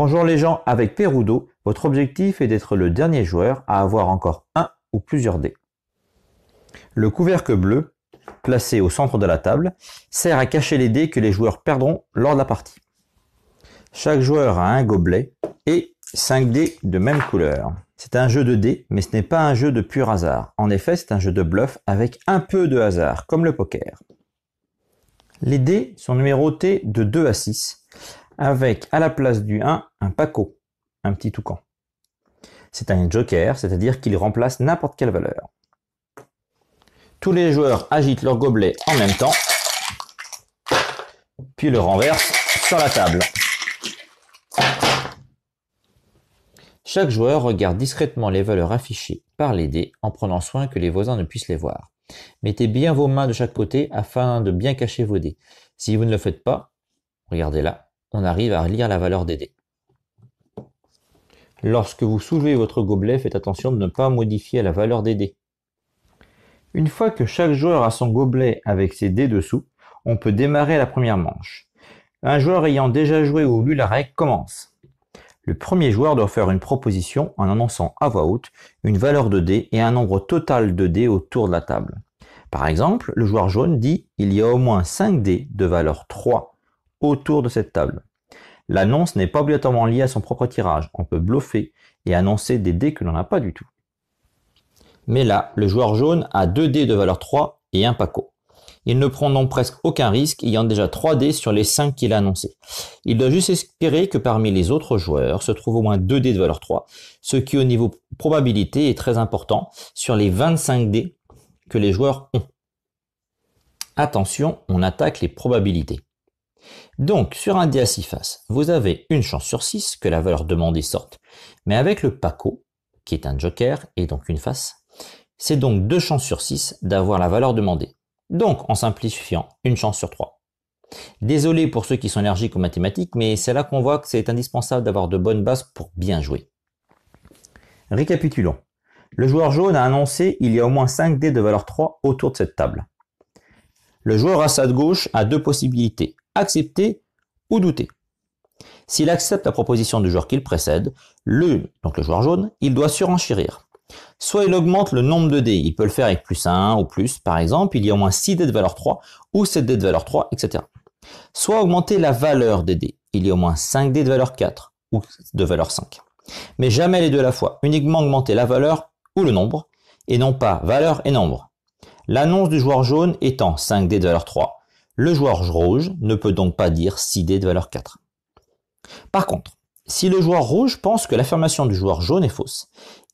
Bonjour les gens, avec Perudo, votre objectif est d'être le dernier joueur à avoir encore un ou plusieurs dés. Le couvercle bleu, placé au centre de la table, sert à cacher les dés que les joueurs perdront lors de la partie. Chaque joueur a un gobelet et 5 dés de même couleur. C'est un jeu de dés, mais ce n'est pas un jeu de pur hasard. En effet, c'est un jeu de bluff avec un peu de hasard, comme le poker. Les dés sont numérotés de 2 à 6, avec à la place du 1 un Paco, un petit toucan. C'est un joker, c'est-à-dire qu'il remplace n'importe quelle valeur. Tous les joueurs agitent leur gobelet en même temps, puis le renversent sur la table. Chaque joueur regarde discrètement les valeurs affichées par les dés en prenant soin que les voisins ne puissent les voir. Mettez bien vos mains de chaque côté afin de bien cacher vos dés. Si vous ne le faites pas, regardez là, on arrive à lire la valeur des dés. Lorsque vous soulevez votre gobelet, faites attention de ne pas modifier la valeur des dés. Une fois que chaque joueur a son gobelet avec ses dés dessous, on peut démarrer la première manche. Un joueur ayant déjà joué ou lu la règle commence. Le premier joueur doit faire une proposition en annonçant à voix haute une valeur de dés et un nombre total de dés autour de la table. Par exemple, le joueur jaune dit il y a au moins 5 dés de valeur 3 autour de cette table. L'annonce n'est pas obligatoirement liée à son propre tirage. On peut bluffer et annoncer des dés que l'on n'a pas du tout. Mais là, le joueur jaune a 2 dés de valeur 3 et un paco. Il ne prend donc presque aucun risque, ayant déjà 3 dés sur les 5 qu'il a annoncés. Il doit juste espérer que parmi les autres joueurs se trouvent au moins 2 dés de valeur 3, ce qui au niveau probabilité est très important sur les 25 dés que les joueurs ont. Attention, on attaque les probabilités. Donc, sur un dé à 6 faces, vous avez une chance sur 6 que la valeur demandée sorte. Mais avec le Paco, qui est un joker et donc une face, c'est donc deux chances sur 6 d'avoir la valeur demandée. Donc, en simplifiant, une chance sur 3. Désolé pour ceux qui sont énergiques aux mathématiques, mais c'est là qu'on voit que c'est indispensable d'avoir de bonnes bases pour bien jouer. Récapitulons. Le joueur jaune a annoncé il y a au moins 5 dés de valeur 3 autour de cette table. Le joueur à sa gauche a deux possibilités accepter ou douter. S'il accepte la proposition du joueur qu'il précède, le, donc le joueur jaune, il doit surenchérir. Soit il augmente le nombre de dés, il peut le faire avec plus 1 ou plus, par exemple, il y a au moins 6 dés de valeur 3 ou 7 dés de valeur 3, etc. Soit augmenter la valeur des dés, il y a au moins 5 dés de valeur 4 ou de valeur 5. Mais jamais les deux à la fois, uniquement augmenter la valeur ou le nombre, et non pas valeur et nombre. L'annonce du joueur jaune étant 5 dés de valeur 3, le joueur rouge ne peut donc pas dire 6 dés de valeur 4. Par contre, si le joueur rouge pense que l'affirmation du joueur jaune est fausse,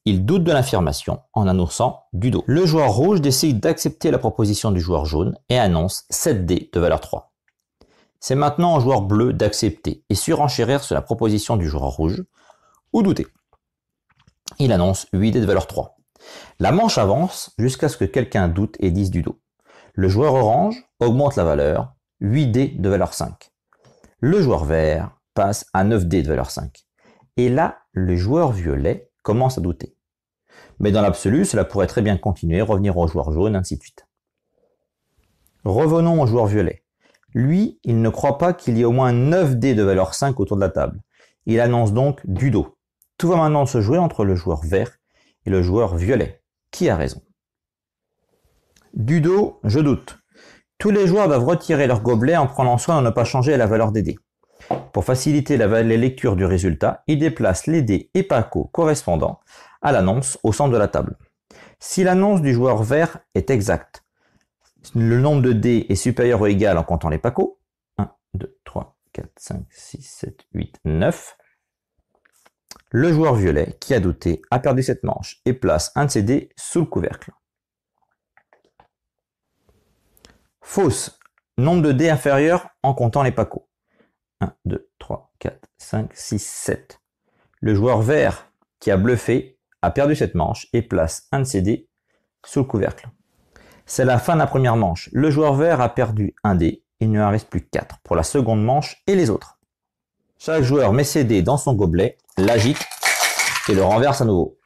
il doute de l'affirmation en annonçant du dos. Le joueur rouge décide d'accepter la proposition du joueur jaune et annonce 7 dés de valeur 3. C'est maintenant au joueur bleu d'accepter et surenchérir sur la proposition du joueur rouge ou douter. Il annonce 8 dés de valeur 3. La manche avance jusqu'à ce que quelqu'un doute et dise du dos. Le joueur orange augmente la valeur, 8 d de valeur 5. Le joueur vert passe à 9 d de valeur 5. Et là, le joueur violet commence à douter. Mais dans l'absolu, cela pourrait très bien continuer, revenir au joueur jaune, ainsi de suite. Revenons au joueur violet. Lui, il ne croit pas qu'il y ait au moins 9 dés de valeur 5 autour de la table. Il annonce donc du dos. Tout va maintenant se jouer entre le joueur vert et le joueur violet. Qui a raison Dudo, je doute. Tous les joueurs doivent retirer leur gobelet en prenant soin de ne pas changer la valeur des dés. Pour faciliter la, lecture du résultat, ils déplacent les dés et pacos correspondants à l'annonce au centre de la table. Si l'annonce du joueur vert est exacte, le nombre de dés est supérieur ou égal en comptant les pacots, 1, 2, 3, 4, 5, 6, 7, 8, 9. Le joueur violet qui a douté a perdu cette manche et place un de ses dés sous le couvercle. Fausse. Nombre de dés inférieurs en comptant les pacots 1, 2, 3, 4, 5, 6, 7. Le joueur vert qui a bluffé a perdu cette manche et place un de ses dés sous le couvercle. C'est la fin de la première manche. Le joueur vert a perdu un dé. Il ne en reste plus 4 pour la seconde manche et les autres. Chaque joueur met ses dés dans son gobelet, l'agite et le renverse à nouveau.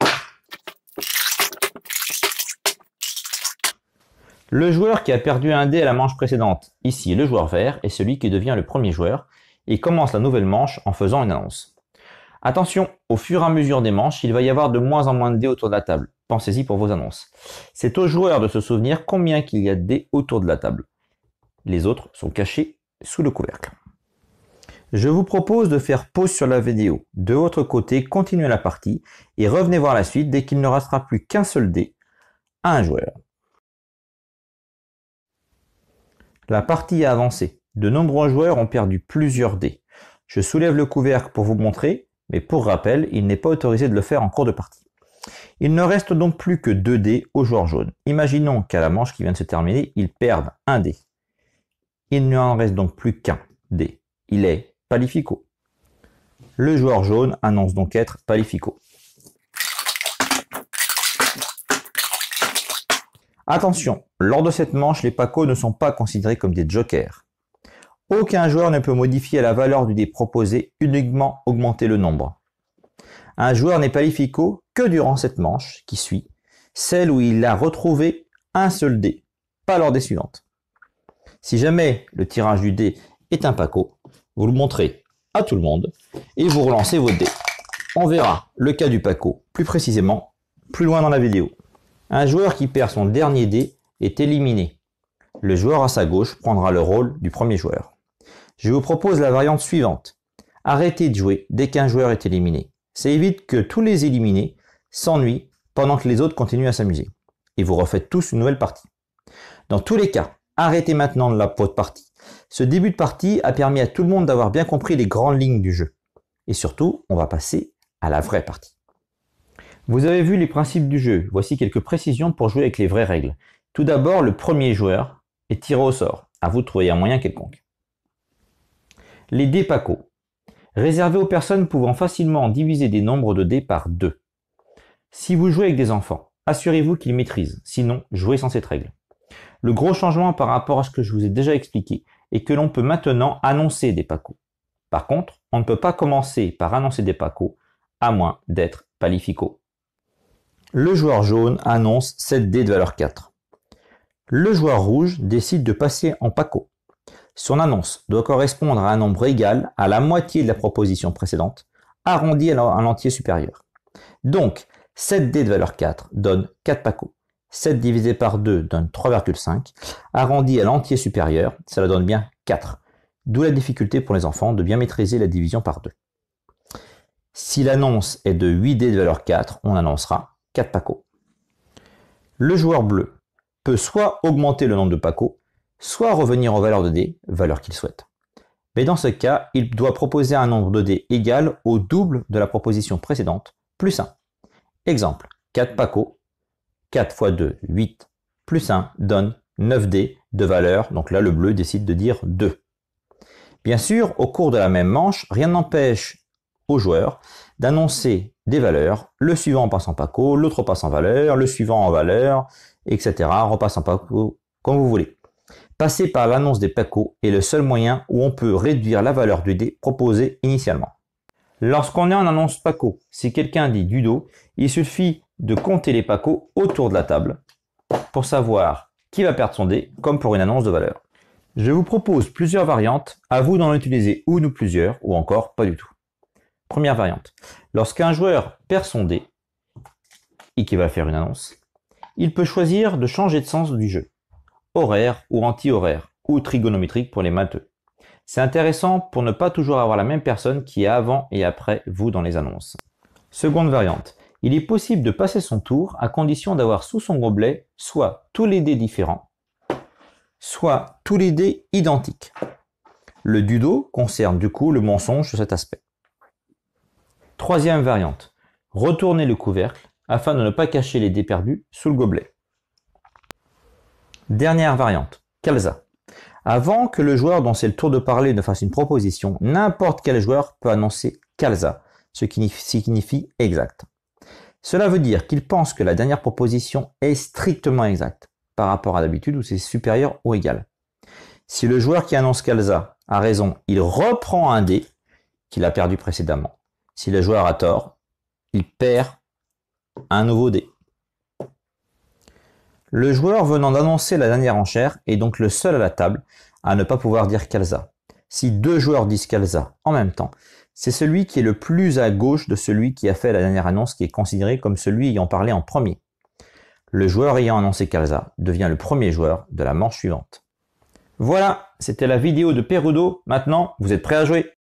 Le joueur qui a perdu un dé à la manche précédente, ici le joueur vert, est celui qui devient le premier joueur et commence la nouvelle manche en faisant une annonce. Attention, au fur et à mesure des manches, il va y avoir de moins en moins de dés autour de la table. Pensez-y pour vos annonces. C'est au joueur de se souvenir combien qu'il y a de dés autour de la table. Les autres sont cachés sous le couvercle. Je vous propose de faire pause sur la vidéo. De votre côté, continuez la partie et revenez voir la suite dès qu'il ne restera plus qu'un seul dé à un joueur. La partie a avancé. De nombreux joueurs ont perdu plusieurs dés. Je soulève le couvercle pour vous montrer, mais pour rappel, il n'est pas autorisé de le faire en cours de partie. Il ne reste donc plus que 2 dés au joueur jaune. Imaginons qu'à la manche qui vient de se terminer, il perde un dé. Il en reste donc plus qu'un dé. Il est palifico. Le joueur jaune annonce donc être palifico. Attention, lors de cette manche, les pacos ne sont pas considérés comme des jokers. Aucun joueur ne peut modifier la valeur du dé proposé, uniquement augmenter le nombre. Un joueur n'est palifico que durant cette manche qui suit, celle où il a retrouvé un seul dé, pas lors des suivantes. Si jamais le tirage du dé est un paco, vous le montrez à tout le monde et vous relancez vos dé. On verra le cas du paco plus précisément plus loin dans la vidéo. Un joueur qui perd son dernier dé est éliminé. Le joueur à sa gauche prendra le rôle du premier joueur. Je vous propose la variante suivante. Arrêtez de jouer dès qu'un joueur est éliminé. Ça évite que tous les éliminés s'ennuient pendant que les autres continuent à s'amuser. Et vous refaites tous une nouvelle partie. Dans tous les cas, arrêtez maintenant de la de partie. Ce début de partie a permis à tout le monde d'avoir bien compris les grandes lignes du jeu. Et surtout, on va passer à la vraie partie. Vous avez vu les principes du jeu, voici quelques précisions pour jouer avec les vraies règles. Tout d'abord, le premier joueur est tiré au sort, à vous de trouver un moyen quelconque. Les dés Paco, réservés aux personnes pouvant facilement diviser des nombres de dés par deux. Si vous jouez avec des enfants, assurez-vous qu'ils maîtrisent, sinon jouez sans cette règle. Le gros changement par rapport à ce que je vous ai déjà expliqué est que l'on peut maintenant annoncer des pacos. Par contre, on ne peut pas commencer par annoncer des pacos à moins d'être palifico. Le joueur jaune annonce 7 dés de valeur 4. Le joueur rouge décide de passer en Paco. Son annonce doit correspondre à un nombre égal à la moitié de la proposition précédente, arrondi à l'entier supérieur. Donc, 7 dés de valeur 4 donne 4 Paco. 7 divisé par 2 donne 3,5. Arrondi à l'entier supérieur, ça donne bien 4. D'où la difficulté pour les enfants de bien maîtriser la division par 2. Si l'annonce est de 8 dés de valeur 4, on annoncera 4 Le joueur bleu peut soit augmenter le nombre de paco, soit revenir aux valeurs de dés, valeur qu'il souhaite. Mais dans ce cas, il doit proposer un nombre de dés égal au double de la proposition précédente, plus 1. Exemple, 4 paco, 4 x 2, 8, plus 1 donne 9 dés de valeur, donc là le bleu décide de dire 2. Bien sûr, au cours de la même manche, rien n'empêche joueurs d'annoncer des valeurs, le suivant passe en PACO, l'autre passe en valeur, le suivant en valeur, etc. repasse en PACO comme vous voulez. Passer par l'annonce des PACO est le seul moyen où on peut réduire la valeur du dé proposé initialement. Lorsqu'on est en annonce PACO, si quelqu'un dit du dos, il suffit de compter les PACO autour de la table pour savoir qui va perdre son dé, comme pour une annonce de valeur. Je vous propose plusieurs variantes, à vous d'en utiliser une ou plusieurs, ou encore pas du tout. Première variante. Lorsqu'un joueur perd son dé et qu'il va faire une annonce, il peut choisir de changer de sens du jeu, horaire ou anti-horaire, ou trigonométrique pour les matheux. C'est intéressant pour ne pas toujours avoir la même personne qui est avant et après vous dans les annonces. Seconde variante. Il est possible de passer son tour à condition d'avoir sous son gobelet soit tous les dés différents, soit tous les dés identiques. Le dudo concerne du coup le mensonge sur cet aspect. Troisième variante, retournez le couvercle afin de ne pas cacher les dés perdus sous le gobelet. Dernière variante, calza. Avant que le joueur dont c'est le tour de parler ne fasse une proposition, n'importe quel joueur peut annoncer calza, ce qui signifie exact. Cela veut dire qu'il pense que la dernière proposition est strictement exacte par rapport à l'habitude où c'est supérieur ou égal. Si le joueur qui annonce calza a raison, il reprend un dé qu'il a perdu précédemment. Si le joueur a tort, il perd un nouveau dé. Le joueur venant d'annoncer la dernière enchère est donc le seul à la table à ne pas pouvoir dire Calza. Si deux joueurs disent Calza en même temps, c'est celui qui est le plus à gauche de celui qui a fait la dernière annonce qui est considéré comme celui ayant parlé en premier. Le joueur ayant annoncé Calza devient le premier joueur de la manche suivante. Voilà, c'était la vidéo de Perudo. Maintenant, vous êtes prêts à jouer